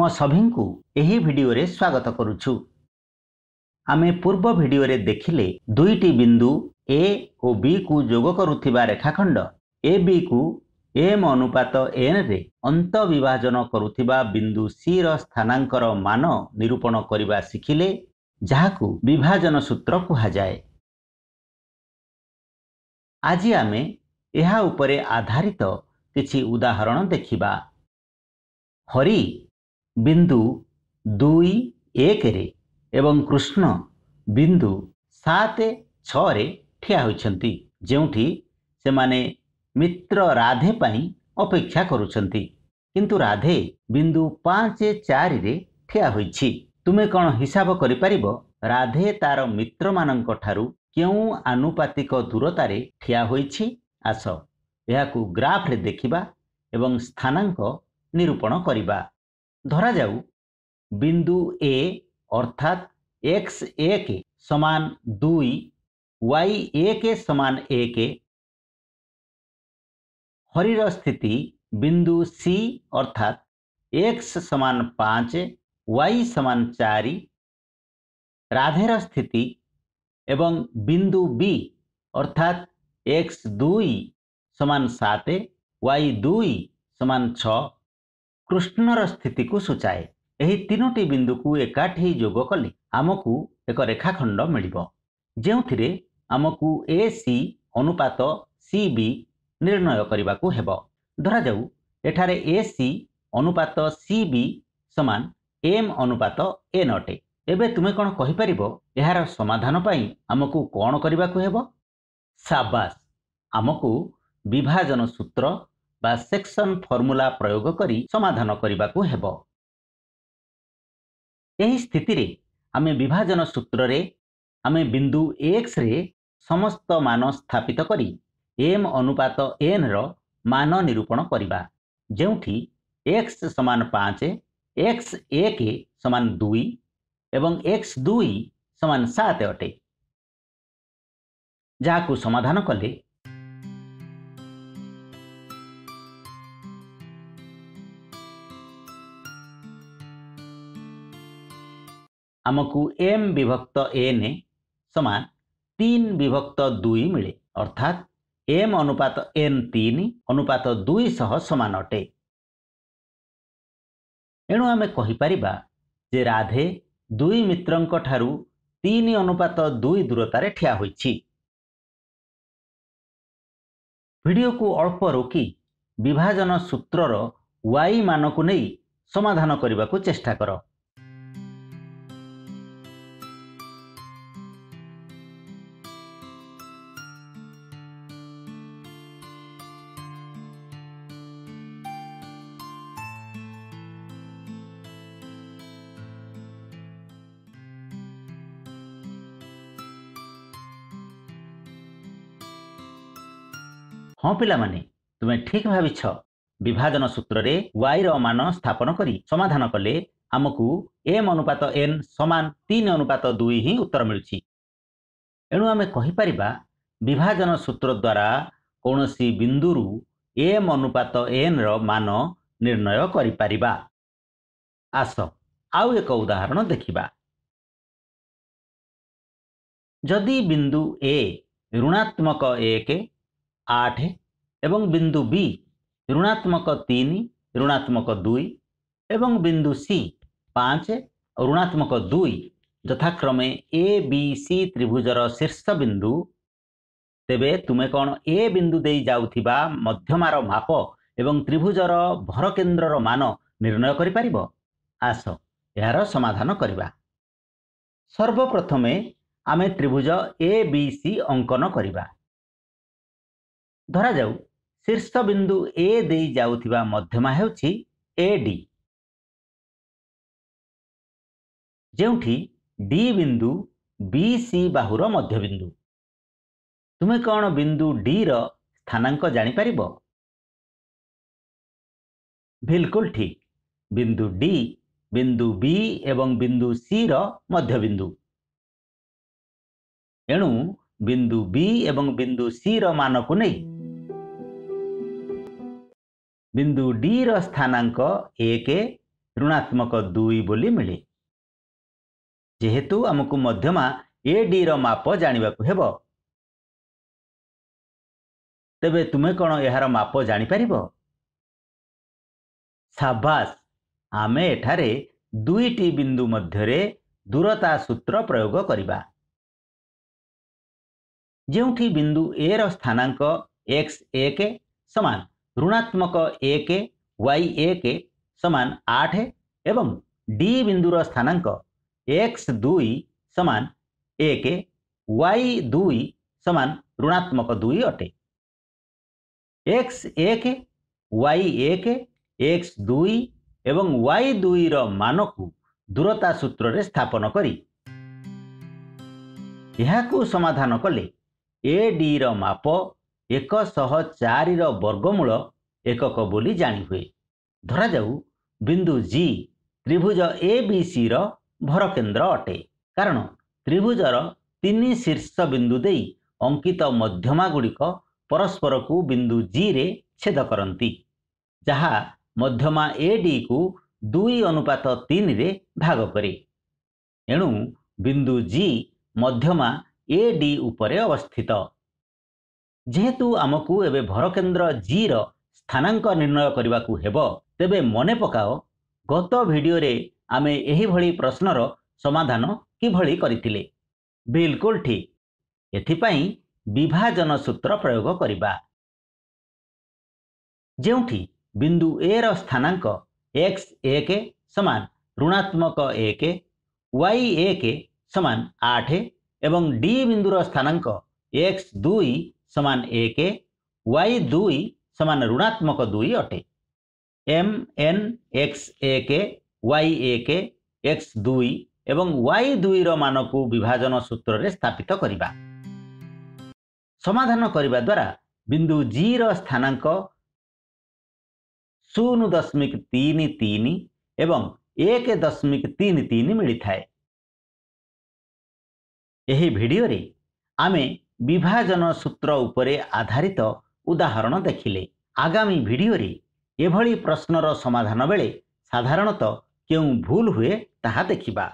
ତୁମ ସଭିଙ୍କୁ ଏହି ଭିଡ଼ିଓରେ ସ୍ୱାଗତ କରୁଛୁ ଆମେ ପୂର୍ବ ଭିଡ଼ିଓରେ ଦେଖିଲେ ଦୁଇଟି ବିନ୍ଦୁ ଏ ଓ ବିକୁ ଯୋଗ କରୁଥିବା ରେଖାଖଣ୍ଡ ଏ ବିକୁ ଏମ୍ ଅନୁପାତ ଏନ୍ରେ ବିଭାଜନ କରୁଥିବା ବିନ୍ଦୁ ସିର ସ୍ଥାନାଙ୍କର ମାନ ନିରୂପଣ କରିବା ଶିଖିଲେ ଯାହାକୁ ବିଭାଜନ ସୂତ୍ର କୁହାଯାଏ ଆଜି ଆମେ ଏହା ଉପରେ ଆଧାରିତ କିଛି ଉଦାହରଣ ଦେଖିବା ହରି ବିନ୍ଦୁ ଦୁଇ ଏକରେ ଏବଂ କୃଷ୍ଣ ବିନ୍ଦୁ ସାତ ଛଅରେ ଠିଆ ହୋଇଛନ୍ତି ଯେଉଁଠି ସେମାନେ ମିତ୍ର ରାଧେ ପାଇଁ ଅପେକ୍ଷା କରୁଛନ୍ତି କିନ୍ତୁ ରାଧେ ବିନ୍ଦୁ ପାଞ୍ଚ ଚାରିରେ ଠିଆ ହୋଇଛି ତୁମେ କ'ଣ ହିସାବ କରିପାରିବ ରାଧେ ତାର ମିତ୍ରମାନଙ୍କ ଠାରୁ କେଉଁ ଆନୁପାତିକ ଦୂରତାରେ ଠିଆ ହୋଇଛି ଆସ ଏହାକୁ ଗ୍ରାଫରେ ଦେଖିବା ଏବଂ ସ୍ଥାନାଙ୍କ ନିରୂପଣ କରିବା ধরা যাও বিন্দু এ অর্থাৎ এক্স এ কে সমান দুই ওয়াই এ কে সমান এ কে হরির স্থিতি বিন্দু সি অর্থাৎ এক্স সমান পাঁচ ওয়াই সমান চারি রাধের স্থিতি এবং বিন্দু বি অর্থাৎ এক্স দুই সমান সাত ওয়াই দুই সমান ছ କୃଷ୍ଣର ସ୍ଥିତିକୁ ସୂଚାଏ ଏହି ତିନୋଟି ବିନ୍ଦୁକୁ ଏକାଠି ଯୋଗ କଲେ ଆମକୁ ଏକ ରେଖାଖଣ୍ଡ ମିଳିବ ଯେଉଁଥିରେ ଆମକୁ ଏ ସି ଅନୁପାତ ସି ବି ନିର୍ଣ୍ଣୟ କରିବାକୁ ହେବ ଧରାଯାଉ ଏଠାରେ ଏ ସି ଅନୁପାତ ସି ବି ସମାନ ଏମ୍ ଅନୁପାତ ଏନ୍ ଅଟେ ଏବେ ତୁମେ କ'ଣ କହିପାରିବ ଏହାର ସମାଧାନ ପାଇଁ ଆମକୁ କ'ଣ କରିବାକୁ ହେବ ସାବାସ ଆମକୁ ବିଭାଜନ ସୂତ୍ର ବା ସେକ୍ସନ୍ ଫର୍ମୁଲା ପ୍ରୟୋଗ କରି ସମାଧାନ କରିବାକୁ ହେବ ଏହି ସ୍ଥିତିରେ ଆମେ ବିଭାଜନ ସୂତ୍ରରେ ଆମେ ବିନ୍ଦୁ ଏକ୍ସରେ ସମସ୍ତ ମାନ ସ୍ଥାପିତ କରି ଏମ୍ ଅନୁପାତ ଏନ୍ର ମାନ ନିରୂପଣ କରିବା ଯେଉଁଠି ଏକ୍ସ ସମାନ ପାଞ୍ଚ ଏକ୍ସ ଏକ ସମାନ ଦୁଇ ଏବଂ ଏକ୍ସ ଦୁଇ ସମାନ ସାତ ଅଟେ ଯାହାକୁ ସମାଧାନ କଲେ ଆମକୁ ଏମ୍ ବିଭକ୍ତ ଏନ୍ ସମାନ ତିନି ବିଭକ୍ତ ଦୁଇ ମିଳେ ଅର୍ଥାତ୍ ଏମ୍ ଅନୁପାତ ଏନ୍ ତିନି ଅନୁପାତ ଦୁଇ ସହ ସମାନ ଅଟେ ଏଣୁ ଆମେ କହିପାରିବା ଯେ ରାଧେ ଦୁଇ ମିତ୍ରଙ୍କ ଠାରୁ ତିନି ଅନୁପାତ ଦୁଇ ଦୂରତାରେ ଠିଆ ହୋଇଛି ଭିଡ଼ିଓକୁ ଅଳ୍ପ ରୋକି ବିଭାଜନ ସୂତ୍ରର ୱାଇ ମାନକୁ ନେଇ ସମାଧାନ କରିବାକୁ ଚେଷ୍ଟା କର ହଁ ପିଲାମାନେ ତୁମେ ଠିକ୍ ଭାବିଛ ବିଭାଜନ ସୂତ୍ରରେ ୱାଇର ମାନ ସ୍ଥାପନ କରି ସମାଧାନ କଲେ ଆମକୁ ଏମ୍ ଅନୁପାତ ଏନ୍ ସମାନ ତିନି ଅନୁପାତ ଦୁଇ ହିଁ ଉତ୍ତର ମିଳୁଛି ଏଣୁ ଆମେ କହିପାରିବା ବିଭାଜନ ସୂତ୍ର ଦ୍ୱାରା କୌଣସି ବିନ୍ଦୁରୁ ଏମ୍ ଅନୁପାତ ଏନ୍ର ମାନ ନିର୍ଣ୍ଣୟ କରିପାରିବା ଆସ ଆଉ ଏକ ଉଦାହରଣ ଦେଖିବା ଯଦି ବିନ୍ଦୁ ଏ ଋଣାତ୍ମକ ଏକ ଆଠ ଏବଂ ବିନ୍ଦୁ ବି ଋଣାତ୍ମକ ତିନି ଋଣାତ୍ମକ ଦୁଇ ଏବଂ ବିନ୍ଦୁ ସି ପାଞ୍ଚ ଋଣାତ୍ମକ ଦୁଇ ଯଥାକ୍ରମେ ଏ ବି ସି ତ୍ରିଭୁଜର ଶୀର୍ଷ ବିନ୍ଦୁ ତେବେ ତୁମେ କ'ଣ ଏ ବିନ୍ଦୁ ଦେଇ ଯାଉଥିବା ମଧ୍ୟମାର ମାପ ଏବଂ ତ୍ରିଭୁଜର ଭରକେନ୍ଦ୍ରର ମାନ ନିର୍ଣ୍ଣୟ କରିପାରିବ ଆସ ଏହାର ସମାଧାନ କରିବା ସର୍ବପ୍ରଥମେ ଆମେ ତ୍ରିଭୁଜ ଏ ବି ସି ଅଙ୍କନ କରିବା ଧରାଯାଉ ଶୀର୍ଷ ବିନ୍ଦୁ ଏ ଦେଇ ଯାଉଥିବା ମଧ୍ୟମ ହେଉଛି ଏ ଡି ଯେଉଁଠି ଡି ବିନ୍ଦୁ ବି ସି ବାହୁର ମଧ୍ୟବିନ୍ଦୁ ତୁମେ କ'ଣ ବିନ୍ଦୁ ଡିର ସ୍ଥାନାଙ୍କ ଜାଣିପାରିବ ବିଲକୁଲ ଠିକ୍ ବିନ୍ଦୁ ଡି ବିନ୍ଦୁ ବି ଏବଂ ବିନ୍ଦୁ ସିର ମଧ୍ୟବିନ୍ଦୁ ଏଣୁ ବିନ୍ଦୁ ବି ଏବଂ ବିନ୍ଦୁ ସିର ମାନକୁ ନେଇ ବିନ୍ଦୁ ଡିର ସ୍ଥାନାଙ୍କ ଏକ ଋଣାତ୍ମକ ଦୁଇ ବୋଲି ମିଳେ ଯେହେତୁ ଆମକୁ ମଧ୍ୟମା ଏ ଡିର ମାପ ଜାଣିବାକୁ ହେବ ତେବେ ତୁମେ କ'ଣ ଏହାର ମାପ ଜାଣିପାରିବ ସାବାସ ଆମେ ଏଠାରେ ଦୁଇଟି ବିନ୍ଦୁ ମଧ୍ୟରେ ଦୂରତା ସୂତ୍ର ପ୍ରୟୋଗ କରିବା ଯେଉଁଠି ବିନ୍ଦୁ ଏର ସ୍ଥାନାଙ୍କ ଏକ୍ସ ଏକ ସମାନ ଋଣାତ୍ମକ ଏକ ୱାଇ ଏକ ସମାନ ଆଠ ଏବଂ ଡି ବିନ୍ଦୁର ସ୍ଥାନାଙ୍କ ଏକ୍ସ ଦୁଇ ସମାନ ଏକ ୱାଇ ଦୁଇ ସମାନ ଋଣାତ୍ମକ ଦୁଇ ଅଟେ ଏକ୍ସ ଏକ ୱାଇ ଏକ ଏକ୍ସ ଦୁଇ ଏବଂ ୱାଇ ଦୁଇର ମାନକୁ ଦୂରତା ସୂତ୍ରରେ ସ୍ଥାପନ କରି ଏହାକୁ ସମାଧାନ କଲେ ଏ ଡିର ମାପ ଏକଶହ ଚାରିର ବର୍ଗମୂଳ ଏକକ ବୋଲି ଜାଣିହୁଏ ଧରାଯାଉ ବିନ୍ଦୁ ଜି ତ୍ରିଭୁଜ ଏ ବି ସିର ଭରକେନ୍ଦ୍ର ଅଟେ କାରଣ ତ୍ରିଭୁଜର ତିନି ଶୀର୍ଷ ବିନ୍ଦୁ ଦେଇ ଅଙ୍କିତ ମଧ୍ୟମାଗୁଡ଼ିକ ପରସ୍ପରକୁ ବିନ୍ଦୁ ଜିରେ ଛେଦ କରନ୍ତି ଯାହା ମଧ୍ୟମା ଏ ଡିକୁ ଦୁଇ ଅନୁପାତ ତିନିରେ ଭାଗ କରେ ଏଣୁ ବିନ୍ଦୁ ଜି ମଧ୍ୟମା ଏ ଡି ଉପରେ ଅବସ୍ଥିତ ଯେହେତୁ ଆମକୁ ଏବେ ଭରକେନ୍ଦ୍ର ଜିର ସ୍ଥାନାଙ୍କ ନିର୍ଣ୍ଣୟ କରିବାକୁ ହେବ ତେବେ ମନେ ପକାଅ ଗତ ଭିଡ଼ିଓରେ ଆମେ ଏହିଭଳି ପ୍ରଶ୍ନର ସମାଧାନ କିଭଳି କରିଥିଲେ ବିଲକୁଲ ଠିକ୍ ଏଥିପାଇଁ ବିଭାଜନ ସୂତ୍ର ପ୍ରୟୋଗ କରିବା ଯେଉଁଠି ବିନ୍ଦୁ ଏ ର ସ୍ଥାନାଙ୍କ ଏକ୍ସ ଏକ ସମାନ ଋଣାତ୍ମକ ଏକ ୱାଇ ଏକ ସମାନ ଆଠ ଏବଂ ଡି ବିନ୍ଦୁର ସ୍ଥାନାଙ୍କ ଏକ୍ସ ଦୁଇ ସମାନ ଏକ ୱାଇ ଦୁଇ ସମାନ ଋଣାତ୍ମକ ଦୁଇ ଅଟେ ଏମ୍ ଏନ୍ ଏକ୍ସ ଏକ ୱାଇ ଏକ ଏକ୍ସ ଦୁଇ ଏବଂ ୱାଇ ଦୁଇର ମାନକୁ ବିଭାଜନ ସୂତ୍ରରେ ସ୍ଥାପିତ କରିବା ସମାଧାନ କରିବା ଦ୍ୱାରା ବିନ୍ଦୁ ଜିର ସ୍ଥାନାଙ୍କ ଶୂନ ଦଶମିକ ତିନି ତିନି ଏବଂ ଏକ ଦଶମିକ ତିନି ତିନି ମିଳିଥାଏ ଏହି ଭିଡ଼ିଓରେ ଆମେ ବିଭାଜନ ସୂତ୍ର ଉପରେ ଆଧାରିତ ଉଦାହରଣ ଦେଖିଲେ ଆଗାମୀ ଭିଡ଼ିଓରେ ଏଭଳି ପ୍ରଶ୍ନର ସମାଧାନ ବେଳେ ସାଧାରଣତଃ କେଉଁ ଭୁଲ ହୁଏ ତାହା ଦେଖିବା